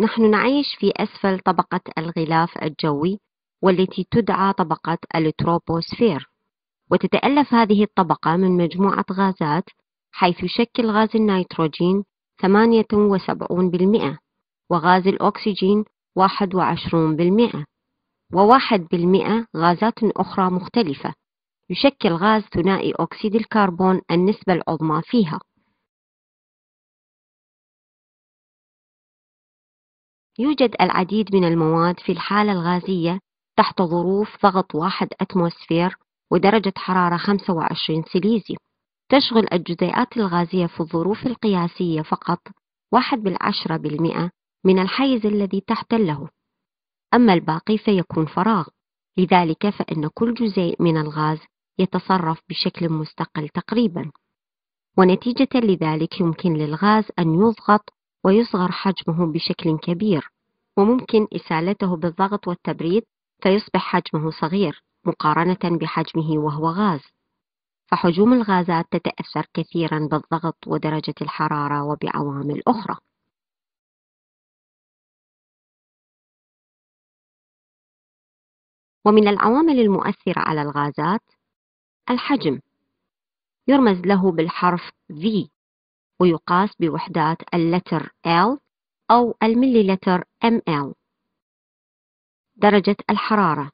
نحن نعيش في أسفل طبقة الغلاف الجوي والتي تدعى طبقة التروبوسفير وتتألف هذه الطبقة من مجموعة غازات حيث يشكل غاز النيتروجين 78% وغاز الأكسجين 21% و1% غازات أخرى مختلفة يشكل غاز ثنائي أكسيد الكربون النسبة العظمى فيها يوجد العديد من المواد في الحالة الغازية تحت ظروف ضغط واحد أتموسفير ودرجة حرارة 25 سيليزي تشغل الجزيئات الغازية في الظروف القياسية فقط واحد بالعشرة بالمئة من الحيز الذي تحتله أما الباقي فيكون فراغ لذلك فإن كل جزيء من الغاز يتصرف بشكل مستقل تقريبا ونتيجة لذلك يمكن للغاز أن يضغط ويصغر حجمه بشكل كبير وممكن إسالته بالضغط والتبريد فيصبح حجمه صغير مقارنة بحجمه وهو غاز فحجوم الغازات تتأثر كثيرا بالضغط ودرجة الحرارة وبعوامل أخرى ومن العوامل المؤثرة على الغازات الحجم يرمز له بالحرف V ويقاس بوحدات اللتر L أو المليلتر ML درجة الحرارة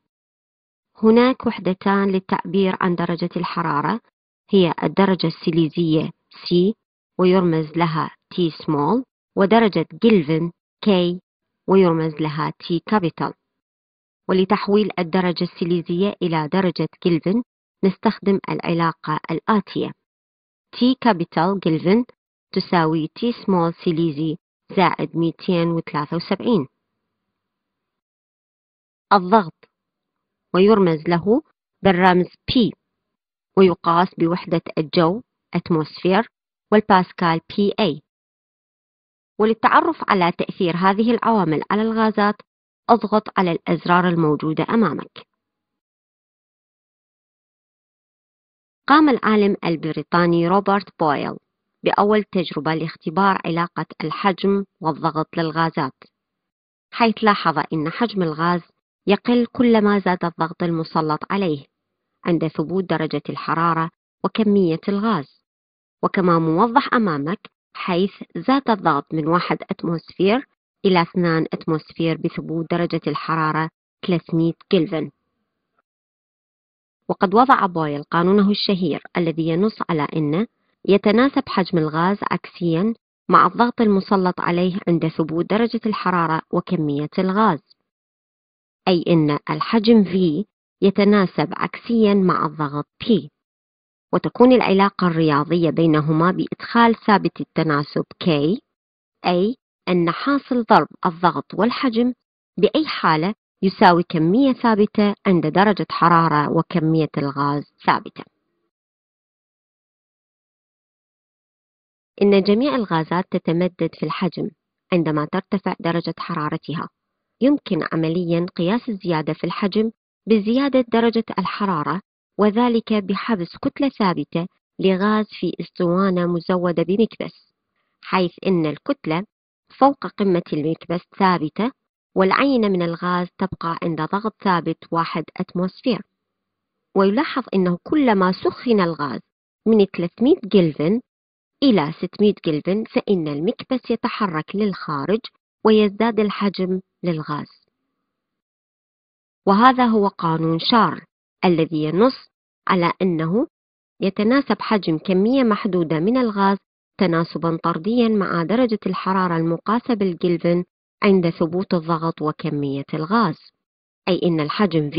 هناك وحدتان للتعبير عن درجة الحرارة هي الدرجة السليزية C ويرمز لها T small ودرجة جلفن K ويرمز لها T capital ولتحويل الدرجة السليزية إلى درجة جلفن نستخدم العلاقة الآتية T capital جلفن تساوي t small سيليزي زائد 273 الضغط ويرمز له بالرمز P ويقاس بوحدة الجو أتموسفير والباسكال PA وللتعرف على تأثير هذه العوامل على الغازات اضغط على الأزرار الموجودة أمامك قام العالم البريطاني روبرت بويل بأول تجربة لاختبار علاقة الحجم والضغط للغازات حيث لاحظ أن حجم الغاز يقل كلما زاد الضغط المسلط عليه عند ثبوت درجة الحرارة وكمية الغاز وكما موضح أمامك حيث زاد الضغط من 1 أتموسفير إلى 2 أتموسفير بثبوت درجة الحرارة 300 كلفن وقد وضع بويل قانونه الشهير الذي ينص على أن يتناسب حجم الغاز عكسيا مع الضغط المسلط عليه عند ثبوت درجة الحرارة وكمية الغاز أي أن الحجم V يتناسب عكسيا مع الضغط P وتكون العلاقة الرياضية بينهما بإدخال ثابت التناسب K أي أن حاصل ضرب الضغط والحجم بأي حالة يساوي كمية ثابتة عند درجة حرارة وكمية الغاز ثابتة إن جميع الغازات تتمدد في الحجم عندما ترتفع درجة حرارتها يمكن عمليا قياس الزيادة في الحجم بزيادة درجة الحرارة وذلك بحبس كتلة ثابتة لغاز في اسطوانة مزودة بمكبس حيث أن الكتلة فوق قمة المكبس ثابتة والعينة من الغاز تبقى عند ضغط ثابت واحد أتموسفير ويلاحظ أنه كلما سخن الغاز من 300 جلفن إلى 600 كلفن فإن المكبس يتحرك للخارج ويزداد الحجم للغاز وهذا هو قانون شار الذي ينص على أنه يتناسب حجم كمية محدودة من الغاز تناسبا طرديا مع درجة الحرارة المقاسة بالكلفن عند ثبوت الضغط وكمية الغاز أي أن الحجم V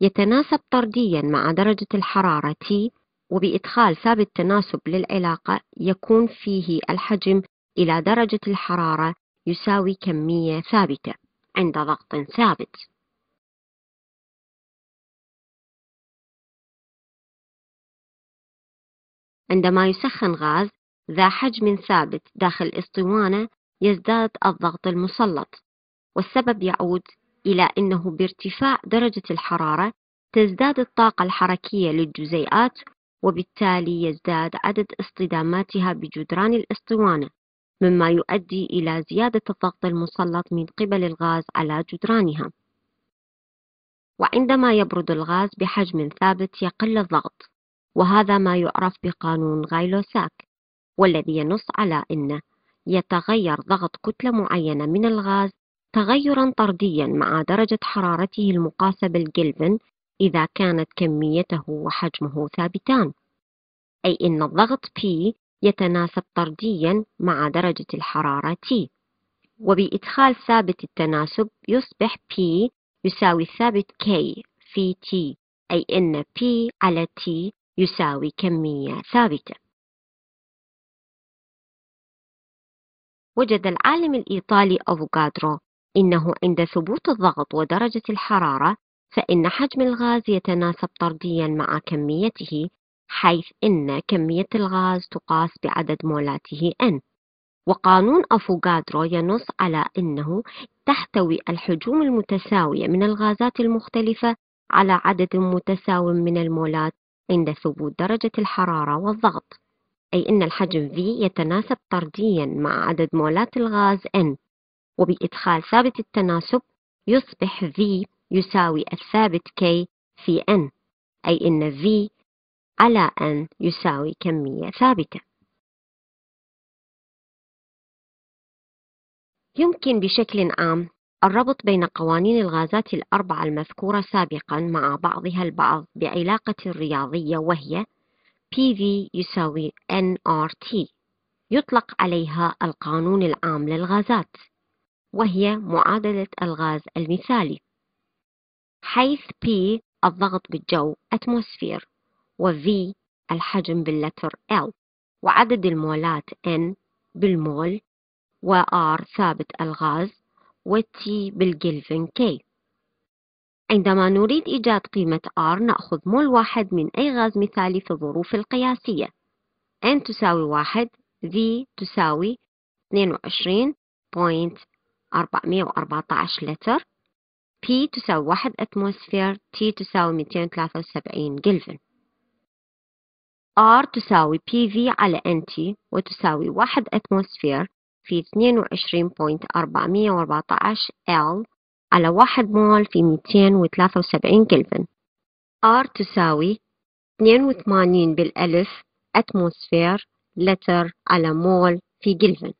يتناسب طرديا مع درجة الحرارة T وبإدخال ثابت تناسب للعلاقة يكون فيه الحجم إلى درجة الحرارة يساوي كمية ثابتة عند ضغط ثابت عندما يسخن غاز ذا حجم ثابت داخل اسطوانة يزداد الضغط المسلط والسبب يعود إلى أنه بارتفاع درجة الحرارة تزداد الطاقة الحركية للجزيئات وبالتالي يزداد عدد اصطداماتها بجدران الأسطوانة مما يؤدي إلى زيادة الضغط المسلط من قبل الغاز على جدرانها وعندما يبرد الغاز بحجم ثابت يقل الضغط وهذا ما يعرف بقانون غايلوساك والذي ينص على أن يتغير ضغط كتلة معينة من الغاز تغيرا طرديا مع درجة حرارته المقاسة بالجلفن إذا كانت كميته وحجمه ثابتان أي إن الضغط P يتناسب طرديا مع درجة الحرارة T وبإدخال ثابت التناسب يصبح P يساوي ثابت K في T أي إن P على T يساوي كمية ثابتة وجد العالم الإيطالي أفوغادرو إنه عند ثبوت الضغط ودرجة الحرارة فإن حجم الغاز يتناسب طرديا مع كميته حيث إن كمية الغاز تقاس بعدد مولاته N وقانون أفوغادرو ينص على أنه تحتوي الحجوم المتساوية من الغازات المختلفة على عدد متساو من المولات عند ثبوت درجة الحرارة والضغط أي أن الحجم V يتناسب طرديا مع عدد مولات الغاز N وبإدخال ثابت التناسب يصبح V يساوي الثابت K في N أي إن V على N يساوي كمية ثابتة يمكن بشكل عام الربط بين قوانين الغازات الأربعة المذكورة سابقا مع بعضها البعض بعلاقة رياضية وهي PV يساوي NRT يطلق عليها القانون العام للغازات وهي معادلة الغاز المثالي حيث P الضغط بالجو atmosphere و V الحجم باللتر L وعدد المولات N بالمول و R ثابت الغاز و T بالجلفن K عندما نريد إيجاد قيمة R نأخذ مول واحد من أي غاز مثالي في الظروف القياسية N تساوي واحد V تساوي 22.414 لتر P تساوي واحد أتموسفير T تساوي 273 جلفن R تساوي PV على NT وتساوي واحد أتموسفير في 22.414 L على واحد مول في 273 كلفن R تساوي 82 بالألف أتموسفير لتر على مول في كلفن